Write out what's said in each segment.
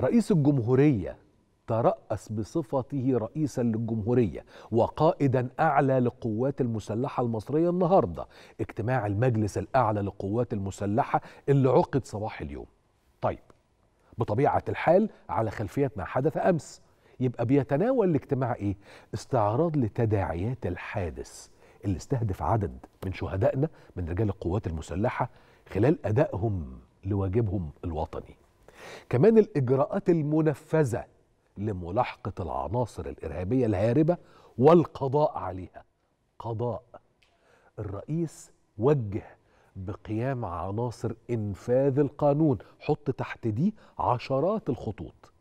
رئيس الجمهورية ترأس بصفته رئيسا للجمهورية وقائدا أعلى للقوات المسلحة المصرية النهاردة اجتماع المجلس الأعلى للقوات المسلحة اللي عقد صباح اليوم طيب بطبيعة الحال على خلفية ما حدث أمس يبقى بيتناول الاجتماع إيه؟ استعراض لتداعيات الحادث اللي استهدف عدد من شهدائنا من رجال القوات المسلحة خلال أدائهم لواجبهم الوطني كمان الإجراءات المنفذة لملاحقة العناصر الإرهابية الهاربة والقضاء عليها قضاء الرئيس وجه بقيام عناصر إنفاذ القانون حط تحت دي عشرات الخطوط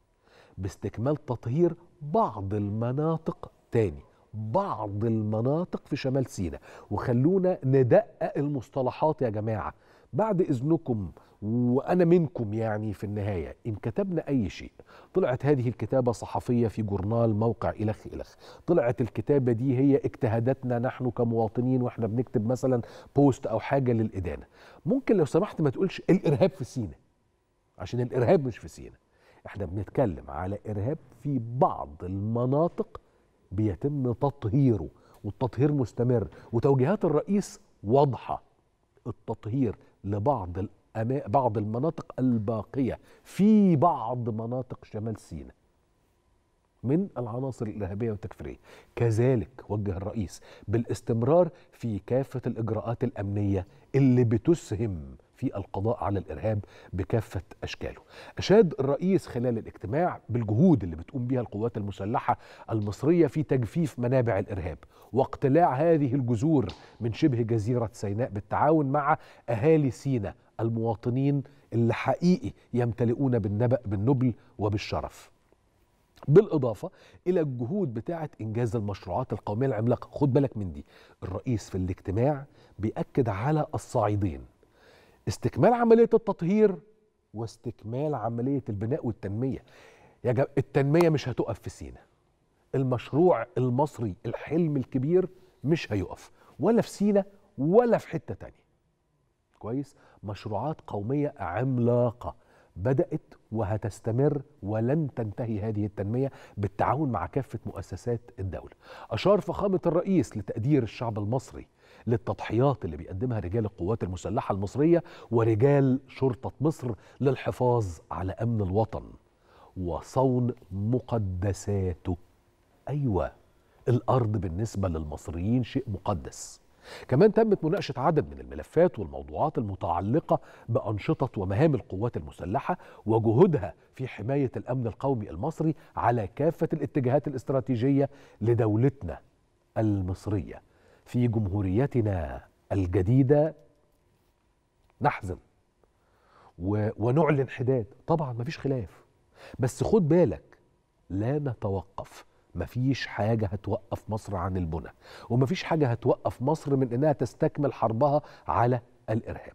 باستكمال تطهير بعض المناطق تاني بعض المناطق في شمال سيناء وخلونا ندقق المصطلحات يا جماعه بعد إذنكم وأنا منكم يعني في النهاية إن كتبنا أي شيء طلعت هذه الكتابة صحفية في جورنال موقع إلخ إلخ طلعت الكتابة دي هي اجتهاداتنا نحن كمواطنين وإحنا بنكتب مثلا بوست أو حاجة للإدانة ممكن لو سمحت ما تقولش الإرهاب في سينا عشان الإرهاب مش في سينا إحنا بنتكلم على إرهاب في بعض المناطق بيتم تطهيره والتطهير مستمر وتوجيهات الرئيس واضحة التطهير لبعض بعض المناطق الباقية في بعض مناطق شمال سيناء من العناصر الإرهابية والتكفيرية كذلك وجه الرئيس بالاستمرار في كافة الإجراءات الأمنية اللي بتسهم في القضاء على الارهاب بكافه اشكاله. اشاد الرئيس خلال الاجتماع بالجهود اللي بتقوم بها القوات المسلحه المصريه في تجفيف منابع الارهاب واقتلاع هذه الجذور من شبه جزيره سيناء بالتعاون مع اهالي سينا المواطنين اللي حقيقي يمتلئون بالنبأ بالنبل وبالشرف. بالإضافة إلى الجهود بتاعة إنجاز المشروعات القومية العملاقة خد بالك من دي الرئيس في الاجتماع بيأكد على الصعيدين استكمال عملية التطهير واستكمال عملية البناء والتنمية يجب التنمية مش هتقف في سينا المشروع المصري الحلم الكبير مش هيقف ولا في سينا ولا في حتة تانية كويس مشروعات قومية عملاقة بدأت وهتستمر ولن تنتهي هذه التنمية بالتعاون مع كافة مؤسسات الدولة أشار فخامة الرئيس لتقدير الشعب المصري للتضحيات اللي بيقدمها رجال القوات المسلحة المصرية ورجال شرطة مصر للحفاظ على أمن الوطن وصون مقدساته أيوة الأرض بالنسبة للمصريين شيء مقدس كمان تمت مناقشة عدد من الملفات والموضوعات المتعلقة بأنشطة ومهام القوات المسلحة وجهودها في حماية الأمن القومي المصري على كافة الاتجاهات الاستراتيجية لدولتنا المصرية في جمهوريتنا الجديدة نحزن ونعلن حداد طبعا مفيش خلاف بس خد بالك لا نتوقف مفيش حاجة هتوقف مصر عن البنى ومفيش حاجة هتوقف مصر من إنها تستكمل حربها على الإرهاب